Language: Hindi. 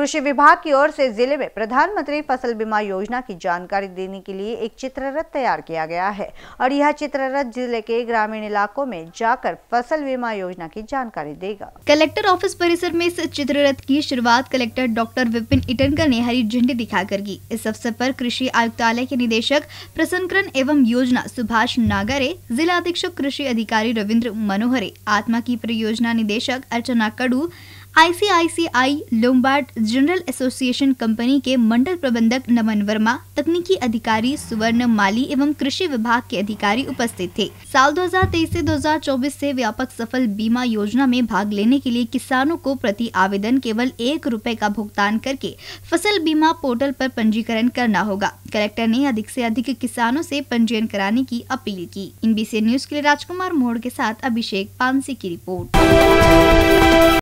कृषि विभाग की ओर से जिले में प्रधानमंत्री फसल बीमा योजना की जानकारी देने के लिए एक चित्ररथ तैयार किया गया है और यह चित्ररथ जिले के ग्रामीण इलाकों में जाकर फसल बीमा योजना की जानकारी देगा कलेक्टर ऑफिस परिसर में इस चित्ररथ की शुरुआत कलेक्टर डॉक्टर विपिन इटनकर ने हरी झंडी दिखाकर की इस अवसर पर कृषि आयुक्तालय के निदेशक प्रसन्नकरण एवं योजना सुभाष नागरे जिला अधीक्षक कृषि अधिकारी रविन्द्र मनोहरे आत्मा की परियोजना निदेशक Archana Kadu ICICI Lombard general association company के मंडल प्रबंधक नमन वर्मा तकनीकी अधिकारी सुवर्ण माली एवं कृषि विभाग के अधिकारी उपस्थित थे साल 2023 से 2024 से व्यापक सफल बीमा योजना में भाग लेने के लिए किसानों को प्रति आवेदन केवल एक रूपए का भुगतान करके फसल बीमा पोर्टल पर पंजीकरण करना होगा कलेक्टर ने अधिक से अधिक किसानों से पंजीयन कराने की अपील की इन न्यूज के लिए राजकुमार मोड़ के साथ अभिषेक पानसी की रिपोर्ट